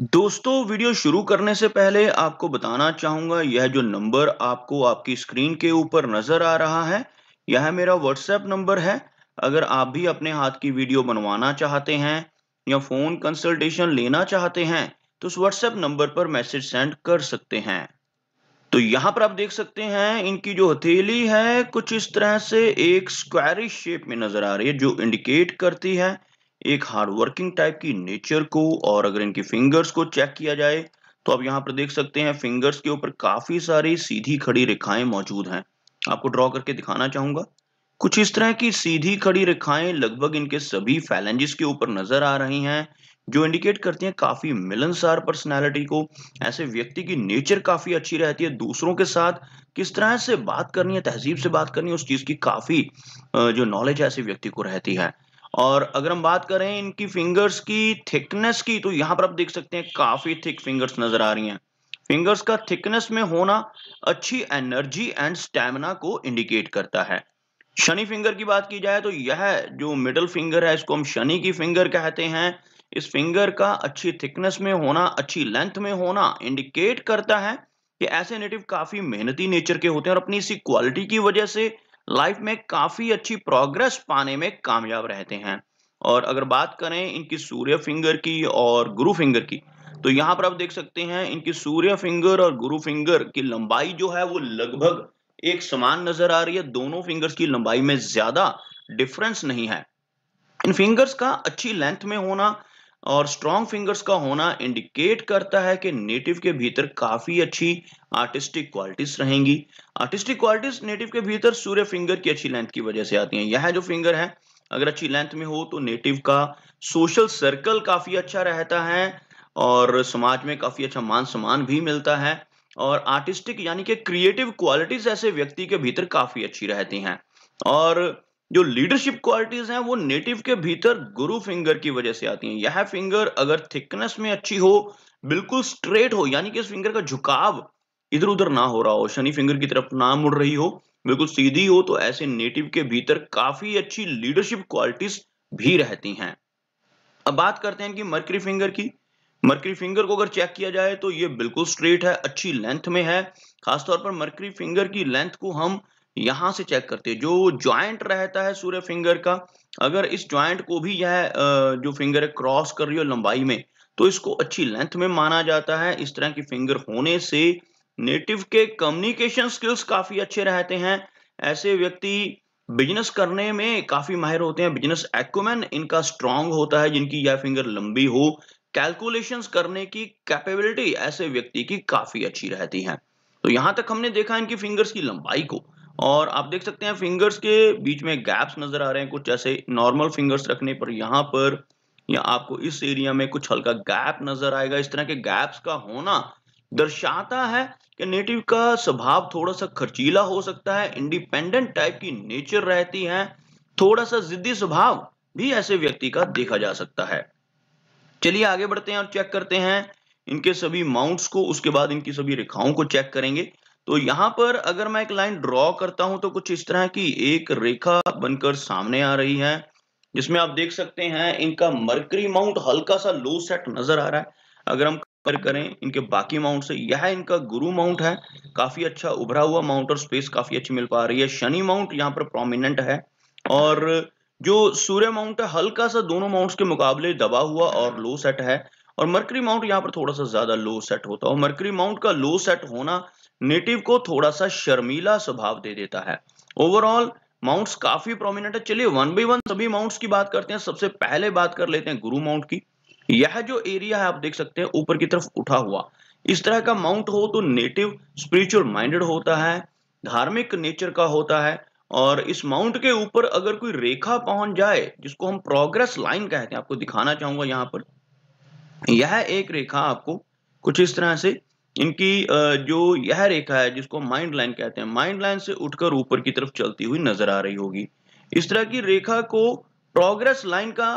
दोस्तों वीडियो शुरू करने से पहले आपको बताना चाहूंगा यह जो नंबर आपको आपकी स्क्रीन के ऊपर नजर आ रहा है यह मेरा व्हाट्सएप नंबर है अगर आप भी अपने हाथ की वीडियो बनवाना चाहते हैं या फोन कंसल्टेशन लेना चाहते हैं तो उस व्हाट्सएप नंबर पर मैसेज सेंड कर सकते हैं तो यहां पर आप देख सकते हैं इनकी जो हथेली है कुछ इस तरह से एक स्क्वायरिश शेप में नजर आ रही है जो इंडिकेट करती है एक हार्डवर्किंग टाइप की नेचर को और अगर इनकी फिंगर्स को चेक किया जाए तो आप यहाँ पर देख सकते हैं फिंगर्स के ऊपर काफी सारी सीधी खड़ी रेखाएं मौजूद हैं आपको ड्रॉ करके दिखाना चाहूंगा कुछ इस तरह की सीधी खड़ी रेखाएं लगभग इनके सभी फैलेंजिस के ऊपर नजर आ रही हैं जो इंडिकेट करती हैं काफी मिलनसार पर्सनैलिटी को ऐसे व्यक्ति की नेचर काफी अच्छी रहती है दूसरों के साथ किस तरह से बात करनी है तहजीब से बात करनी है उस चीज की काफी जो नॉलेज ऐसे व्यक्ति को रहती है और अगर हम बात करें इनकी फिंगर्स की थिकनेस की तो यहां पर आप देख सकते हैं काफी थिक फिंगर्स नजर आ रही हैं फिंगर्स का थिकनेस में होना अच्छी एनर्जी एंड स्टेमिना को इंडिकेट करता है शनि फिंगर की बात की जाए तो यह जो मिडल फिंगर है इसको हम शनि की फिंगर कहते हैं इस फिंगर का अच्छी थिकनेस में होना अच्छी लेंथ में होना इंडिकेट करता है कि ऐसे नेटिव काफी मेहनती नेचर के होते हैं और अपनी इसी क्वालिटी की वजह से लाइफ में काफ़ी अच्छी प्रोग्रेस पाने में कामयाब रहते हैं और अगर बात करें इनकी सूर्य फिंगर की और गुरु फिंगर की तो यहाँ पर आप देख सकते हैं इनकी सूर्य फिंगर और गुरु फिंगर की लंबाई जो है वो लगभग एक समान नजर आ रही है दोनों फिंगर्स की लंबाई में ज्यादा डिफरेंस नहीं है इन फिंगर्स का अच्छी लेंथ में होना और स्ट्रॉन्ग फिंगर्स का होना इंडिकेट करता है कि नेटिव के भीतर काफ़ी अच्छी आर्टिस्टिक क्वालिटीज रहेंगी आर्टिस्टिक क्वालिटीज नेटिव के भीतर सूर्य फिंगर की अच्छी लेंथ की वजह से आती हैं यह जो फिंगर है अगर अच्छी लेंथ में हो तो नेटिव का सोशल सर्कल काफ़ी अच्छा रहता है और समाज में काफ़ी अच्छा मान सम्मान भी मिलता है और आर्टिस्टिक यानी कि क्रिएटिव क्वालिटीज ऐसे व्यक्ति के भीतर काफ़ी अच्छी रहती हैं और जो लीडरशिप क्वालिटीज हैं वो नेटिव के भीतर गुरु फिंगर की वजह से आती हैं यह फिंगर अगर थिकनेस में अच्छी हो बिल्कुल स्ट्रेट हो यानी कि इस फिंगर का झुकाव इधर उधर ना हो रहा हो शनि फिंगर की तरफ ना मुड़ रही हो बिल्कुल सीधी हो तो ऐसे नेटिव के भीतर काफी अच्छी लीडरशिप क्वालिटीज भी रहती हैं अब बात करते हैं कि मर्करी फिंगर की मर्करी फिंगर को अगर चेक किया जाए तो ये बिल्कुल स्ट्रेट है अच्छी लेंथ में है खासतौर पर मर्करी फिंगर की लेंथ को हम यहां से चेक करते हैं जो ज्वाइंट रहता है सूर्य फिंगर का अगर इस ज्वाइंट को भी यह जो फिंगर है क्रॉस कर रही हो लंबाई में तो इसको अच्छी लेंथ में माना जाता है इस तरह की फिंगर होने से नेटिव के कम्युनिकेशन स्किल्स काफी अच्छे रहते हैं ऐसे व्यक्ति बिजनेस करने में काफी माहिर होते हैं बिजनेस एक्मैन इनका स्ट्रांग होता है जिनकी यह फिंगर लंबी हो कैलकुलेशंस करने की कैपेबिलिटी ऐसे व्यक्ति की काफी अच्छी रहती है तो यहां तक हमने देखा इनकी फिंगर्स की लंबाई को और आप देख सकते हैं फिंगर्स के बीच में गैप्स नजर आ रहे हैं कुछ ऐसे नॉर्मल फिंगर्स रखने पर यहाँ पर या आपको इस एरिया में कुछ हल्का गैप नजर आएगा इस तरह के गैप्स का होना दर्शाता है कि नेटिव का स्वभाव थोड़ा सा खर्चीला हो सकता है इंडिपेंडेंट टाइप की नेचर रहती है थोड़ा सा जिद्दी स्वभाव भी ऐसे व्यक्ति का देखा जा सकता है चलिए आगे बढ़ते हैं और चेक करते हैं इनके सभी माउंट्स को उसके बाद इनकी सभी रेखाओं को चेक करेंगे तो यहां पर अगर मैं एक लाइन ड्रॉ करता हूं तो कुछ इस तरह की एक रेखा बनकर सामने आ रही है जिसमें आप देख सकते हैं इनका मर्करी माउंट हल्का सा लो सेट नजर आ रहा है अगर हम पर करें इनके बाकी माउंट से यह इनका गुरु माउंट है काफी अच्छा उभरा हुआ माउंट और स्पेस काफी अच्छी मिल पा रही है शनि माउंट यहाँ पर प्रोमिनेंट है और जो सूर्य माउंट है हल्का सा दोनों माउंट के मुकाबले दबा हुआ और लो सेट है और मर्करी माउंट यहाँ पर थोड़ा सा ज्यादा लो सेट होता है मर्करी माउंट का लो सेट होना नेटिव को थोड़ा सा शर्मीला स्वभाव दे देता है ओवरऑल माउंट्स काफी प्रोमिनेंट है चलिए वन बाई वन सभी माउंट्स की बात करते हैं सबसे पहले बात कर लेते हैं गुरु माउंट की यह जो एरिया है आप देख सकते हैं ऊपर की तरफ उठा हुआ इस तरह का माउंट हो तो नेटिव स्पिरिचुअल माइंडेड होता है धार्मिक नेचर का होता है और इस माउंट के ऊपर अगर कोई रेखा पहुंच जाए जिसको हम प्रोग्रेस लाइन कहते हैं आपको दिखाना चाहूंगा यहां पर यह एक रेखा आपको कुछ इस तरह से इनकी जो यह रेखा है जिसको माइंड लाइन कहते हैं माइंड लाइन से उठकर ऊपर की तरफ चलती हुई नजर आ रही होगी इस तरह की रेखा को प्रोग्रेस लाइन का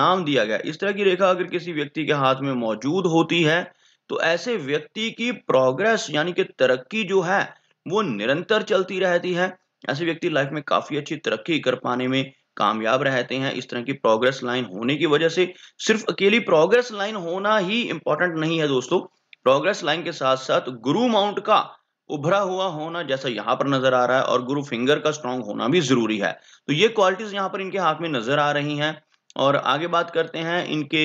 नाम दिया गया इस तरह की रेखा अगर किसी व्यक्ति के हाथ में मौजूद होती है तो ऐसे व्यक्ति की प्रोग्रेस यानी कि तरक्की जो है वो निरंतर चलती रहती है ऐसे व्यक्ति लाइफ में काफी अच्छी तरक्की कर पाने में कामयाब रहते हैं इस तरह की प्रोग्रेस लाइन होने की वजह से सिर्फ अकेली प्रोग्रेस लाइन होना ही इंपॉर्टेंट नहीं है दोस्तों प्रोग्रेस लाइन के साथ साथ गुरु माउंट का उभरा हुआ होना जैसा यहां पर नजर आ रहा है और गुरु फिंगर का स्ट्रांग होना भी जरूरी है तो ये क्वालिटीज यहाँ पर इनके हाथ में नजर आ रही हैं और आगे बात करते हैं इनके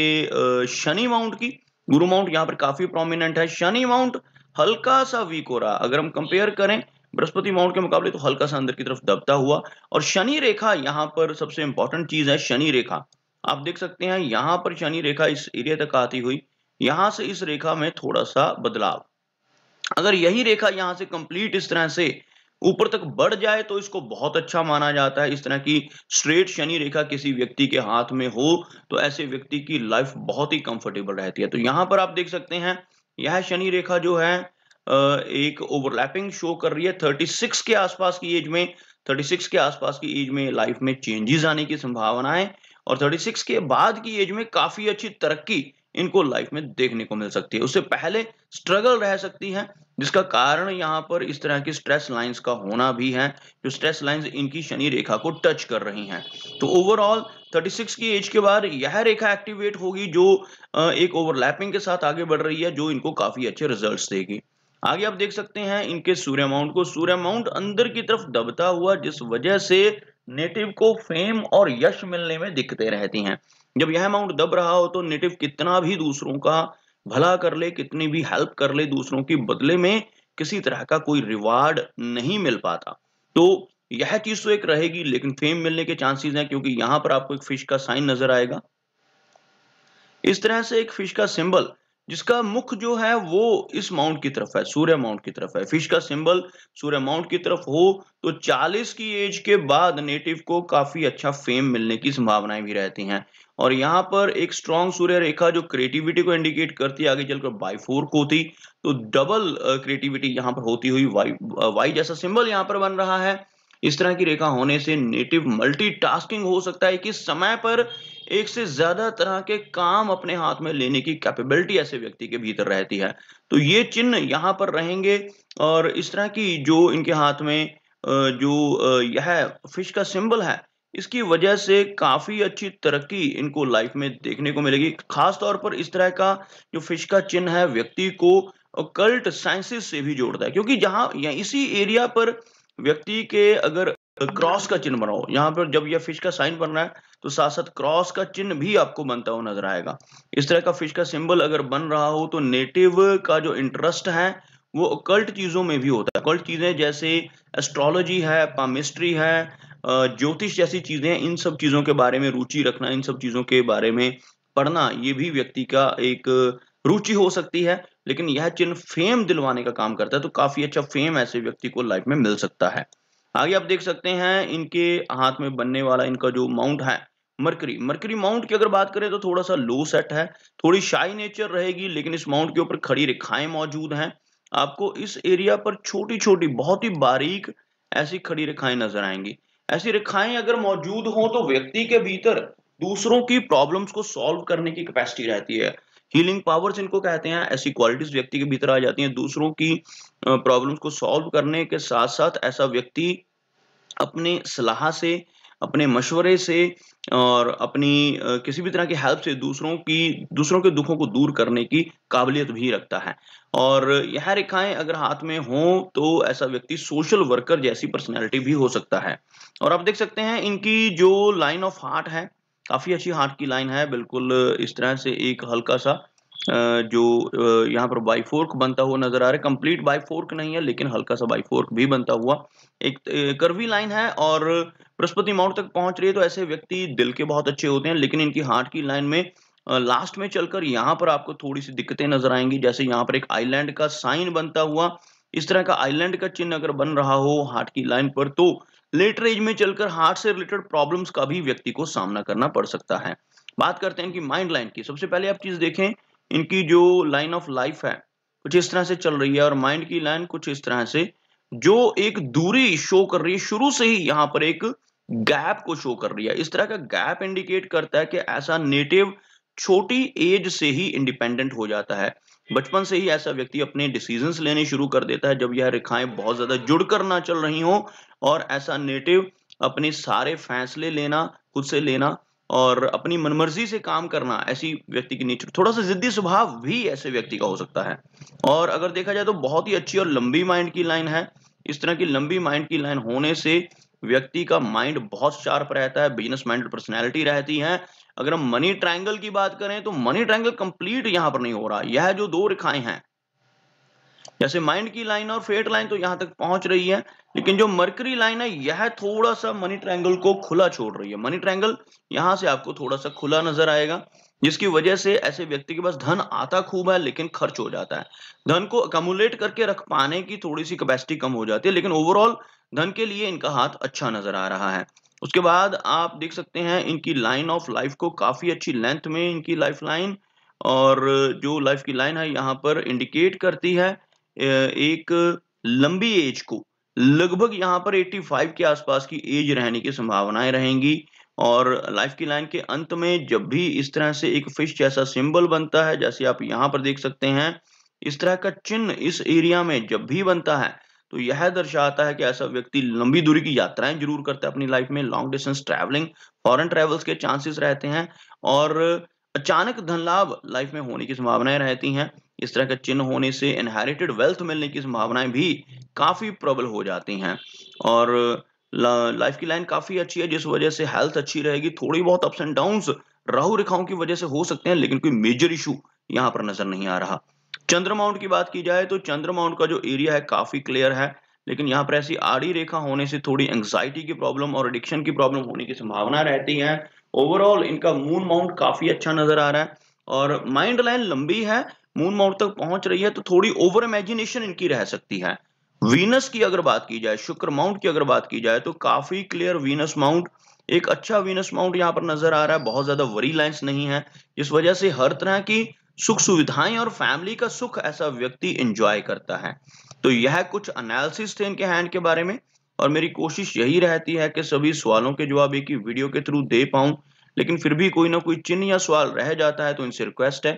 शनि माउंट की गुरु माउंट यहाँ पर काफी प्रोमिनेंट है शनि माउंट हल्का सा वीक हो रहा अगर हम कंपेयर करें बृहस्पति माउंट के मुकाबले तो हल्का सा अंदर की तरफ दबता हुआ और शनि रेखा यहाँ पर सबसे इंपॉर्टेंट चीज है शनि रेखा आप देख सकते हैं यहाँ पर शनि रेखा इस एरिया तक आती हुई यहां से इस रेखा में थोड़ा सा बदलाव अगर यही रेखा यहां से कंप्लीट इस तरह से ऊपर तक बढ़ जाए तो इसको बहुत अच्छा माना जाता है इस तरह की स्ट्रेट शनि रेखा किसी व्यक्ति के हाथ में हो तो ऐसे व्यक्ति की लाइफ बहुत ही कंफर्टेबल रहती है तो यहां पर आप देख सकते हैं यह शनि रेखा जो है एक ओवरलैपिंग शो कर रही है 36 के आसपास की एज में 36 के आसपास की एज में लाइफ में चेंजेस आने की संभावना है और 36 के बाद की एज में काफी अच्छी तरक्की इनको लाइफ में देखने को मिल सकती है उससे पहले स्ट्रगल रह सकती है जिसका कारण यहाँ पर इस तरह की स्ट्रेस लाइंस का होना भी है जो स्ट्रेस लाइंस इनकी शनि रेखा को टच कर रही हैं तो ओवरऑल 36 की एज के बाद यह रेखा एक्टिवेट होगी जो एक ओवरलैपिंग के साथ आगे बढ़ रही है जो इनको काफी अच्छे रिजल्ट देगी आगे आप देख सकते हैं इनके सूर्य माउंट को सूर्य माउंट अंदर की तरफ दबता हुआ जिस वजह से नेटिव को फेम और यश मिलने में दिक्कतें रहती हैं जब यह अमाउंट दब रहा हो तो नेटिव कितना भी दूसरों का भला कर ले कितनी भी हेल्प कर ले दूसरों के बदले में किसी तरह का कोई रिवार्ड नहीं मिल पाता तो यह चीज तो एक रहेगी लेकिन फेम मिलने के चांसेस हैं क्योंकि यहां पर आपको एक फिश का साइन नजर आएगा इस तरह से एक फिश का सिंबल जिसका मुख जो है वो इस माउंट की तरफ है सूर्य माउंट की तरफ है फिश का सिंबल सूर्य माउंट की तरफ हो तो 40 की एज के बाद नेटिव को काफी अच्छा फेम मिलने की संभावनाएं भी रहती हैं और यहाँ पर एक स्ट्रॉन्ग सूर्य रेखा जो क्रिएटिविटी को इंडिकेट करती है आगे चलकर बाई फोर को होती तो डबल क्रिएटिविटी यहाँ पर होती हुई वाई वाई जैसा सिंबल यहाँ पर बन रहा है इस तरह की रेखा होने से नेटिव मल्टीटास्किंग हो सकता है कि समय पर एक से ज्यादा तरह के काम अपने हाथ में लेने की कैपेबिलिटी ऐसे व्यक्ति के भीतर रहती है तो ये चिन्ह यहाँ पर रहेंगे और इस तरह की जो इनके हाथ में जो यह फिश का सिंबल है इसकी वजह से काफ़ी अच्छी तरक्की इनको लाइफ में देखने को मिलेगी खास तौर पर इस तरह का जो फिश का चिन्ह है व्यक्ति को कल्ट साइंसिस से भी जोड़ता है क्योंकि या इसी एरिया पर व्यक्ति के अगर क्रॉस का चिन्ह बनाओ यहाँ पर जब यह फिश का साइन बन रहा है तो साथ साथ क्रॉस का चिन्ह भी आपको बनता हुआ नजर आएगा इस तरह का फिश का सिंबल अगर बन रहा हो तो नेटिव का जो इंटरेस्ट है वो अकल्ट चीज़ों में भी होता है अकल्ट चीज़ें जैसे एस्ट्रोलॉजी है पामिस्ट्री है ज्योतिष जैसी चीज़ें इन सब चीज़ों के बारे में रुचि रखना इन सब चीज़ों के बारे में पढ़ना ये भी व्यक्ति का एक रुचि हो सकती है लेकिन यह चिन्ह फेम दिलवाने का काम करता है तो काफ़ी अच्छा फेम ऐसे व्यक्ति को लाइफ में मिल सकता है आगे आप देख सकते हैं इनके हाथ में बनने वाला इनका जो माउंट है मरकरी मरकरी माउंट की अगर बात करें तो थोड़ा सा लो सेट है थोड़ी शाई नेचर रहेगी लेकिन इस माउंट के ऊपर खड़ी रेखाएं मौजूद हैं आपको इस एरिया पर छोटी छोटी बहुत ही बारीक ऐसी खड़ी रेखाएं नजर आएंगी ऐसी रेखाएं अगर मौजूद हों तो व्यक्ति के भीतर दूसरों की प्रॉब्लम्स को सॉल्व करने की कैपेसिटी रहती है हीलिंग पावर्स इनको कहते हैं ऐसी क्वालिटीज व्यक्ति के भीतर आ जाती हैं दूसरों की प्रॉब्लम्स को सॉल्व करने के साथ साथ ऐसा व्यक्ति अपने सलाह से अपने मशवरे से और अपनी किसी भी तरह की हेल्प से दूसरों की दूसरों के दुखों को दूर करने की काबिलियत भी रखता है और यह रेखाएं अगर हाथ में हों तो ऐसा व्यक्ति सोशल वर्कर जैसी पर्सनैलिटी भी हो सकता है और आप देख सकते हैं इनकी जो लाइन ऑफ हार्ट है काफ़ी अच्छी हार्ट की लाइन है बिल्कुल इस तरह से एक हल्का सा जो यहाँ पर बाई फोर्क बनता हुआ नजर आ रहा है कंप्लीट बाई फोर्क नहीं है लेकिन हल्का सा बाई फोर्क भी बनता हुआ एक कर्वी लाइन है और बृहस्पति माउंट तक पहुंच रही है तो ऐसे व्यक्ति दिल के बहुत अच्छे होते हैं लेकिन इनकी हार्ट की लाइन में लास्ट में चलकर यहाँ पर आपको थोड़ी सी दिक्कतें नजर आएंगी जैसे यहाँ पर एक आईलैंड का साइन बनता हुआ इस तरह का आईलैंड का चिन्ह अगर बन रहा हो हार्ट की लाइन पर तो लेटर एज में चलकर हार्ट से रिलेटेड प्रॉब्लम्स का भी व्यक्ति को सामना करना पड़ सकता है बात करते हैं इनकी माइंड लाइन की सबसे पहले आप चीज देखें इनकी जो लाइन ऑफ लाइफ है कुछ इस तरह से चल रही है और माइंड की लाइन कुछ इस तरह से जो एक दूरी शो कर रही है शुरू से ही यहाँ पर एक गैप को शो कर रही है इस तरह का गैप इंडिकेट करता है कि ऐसा नेटिव छोटी एज से ही इंडिपेंडेंट हो जाता है बचपन से ही ऐसा व्यक्ति अपने डिसीजंस लेने शुरू कर देता है जब यह रेखाएं बहुत ज्यादा जुड़कर ना चल रही हो और ऐसा नेटिव अपने सारे फैसले लेना खुद से लेना और अपनी मनमर्जी से काम करना ऐसी व्यक्ति की नेचर थोड़ा सा जिद्दी स्वभाव भी ऐसे व्यक्ति का हो सकता है और अगर देखा जाए तो बहुत ही अच्छी और लंबी माइंड की लाइन है इस तरह की लंबी माइंड की लाइन होने से व्यक्ति का माइंड बहुत शार्प रहता है बिजनेस माइंडेड पर्सनैलिटी रहती है अगर हम मनी ट्रायंगल की बात करें तो मनी ट्रायंगल कंप्लीट यहां पर नहीं हो रहा यह जो दो रेखाएं हैं जैसे माइंड की लाइन और फेट लाइन तो यहां तक पहुंच रही है लेकिन जो मर्करी लाइन है यह थोड़ा सा मनी ट्रायंगल को खुला छोड़ रही है मनी ट्रायंगल यहां से आपको थोड़ा सा खुला नजर आएगा जिसकी वजह से ऐसे व्यक्ति के पास धन आता खूब है लेकिन खर्च हो जाता है धन को अकोमुलेट करके रख पाने की थोड़ी सी कैपेसिटी कम हो जाती है लेकिन ओवरऑल धन के लिए इनका हाथ अच्छा नजर आ रहा है उसके बाद आप देख सकते हैं इनकी लाइन ऑफ लाइफ को काफी अच्छी लेंथ में इनकी लाइफ लाइन और जो लाइफ की लाइन है यहाँ पर इंडिकेट करती है एक लंबी एज को लगभग यहाँ पर 85 के आसपास की एज रहने की संभावनाएं रहेंगी और लाइफ की लाइन के अंत में जब भी इस तरह से एक फिश जैसा सिंबल बनता है जैसे आप यहाँ पर देख सकते हैं इस तरह का चिन्ह इस एरिया में जब भी बनता है तो यह दर्शाता है कि ऐसा व्यक्ति लंबी दूरी की यात्राएं जरूर करता है अपनी लाइफ में long distance travelling foreign travels के चांसेस रहते हैं और अचानक धन लाभ लाइफ में होने की संभावनाएं रहती हैं इस तरह के चिन्ह होने से इनहेरिटेड वेल्थ मिलने की संभावनाएं भी काफ़ी प्रबल हो जाती हैं और लाइफ की लाइन काफ़ी अच्छी है जिस वजह से हेल्थ अच्छी रहेगी थोड़ी बहुत अप्स एंड डाउन राहु रेखाओं की वजह से हो सकते हैं लेकिन कोई मेजर इशू यहाँ पर नजर नहीं आ रहा चंद्रमाउंट की बात की जाए तो चंद्रमाउंट का जो एरिया है काफ़ी क्लियर है लेकिन यहाँ पर ऐसी आड़ी रेखा होने से थोड़ी एंग्जाइटी की प्रॉब्लम और एडिक्शन की प्रॉब्लम होने की संभावना रहती है ओवरऑल इनका मून माउंट काफ़ी अच्छा नजर आ रहा है और माइंड लाइन लंबी है मून माउंट तक पहुंच रही है तो थोड़ी ओवर इमेजिनेशन इनकी रह सकती है वीनस की अगर बात की जाए शुक्र माउंट की अगर बात की जाए तो काफी क्लियर वीनस माउंट एक अच्छा वीनस माउंट यहाँ पर नजर आ रहा है बहुत ज्यादा वरी लाइन्स नहीं है इस वजह से हर तरह की सुख सुविधाएं और फैमिली का सुख ऐसा व्यक्ति इंजॉय करता है तो यह कुछ अनालिसिस थे इनके हैंड के बारे में और मेरी कोशिश यही रहती है कि सभी सवालों के जवाब एक ही वीडियो के थ्रू दे पाऊं लेकिन फिर भी कोई ना कोई चिन्ह या सवाल रह जाता है तो इनसे रिक्वेस्ट है